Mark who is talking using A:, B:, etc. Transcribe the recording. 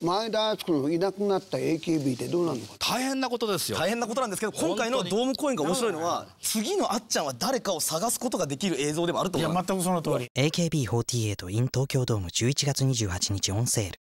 A: 前田敦子のいなくなった AKB ってどうなるのか
B: 大変なことですよ大変なことなんですけど今回のドーム公演が面白いのは次のあっちゃんは誰かを探すことができる映像でもあると思いいや
C: 全くその通り AKB48 in 東京ドーム11月28日オンセール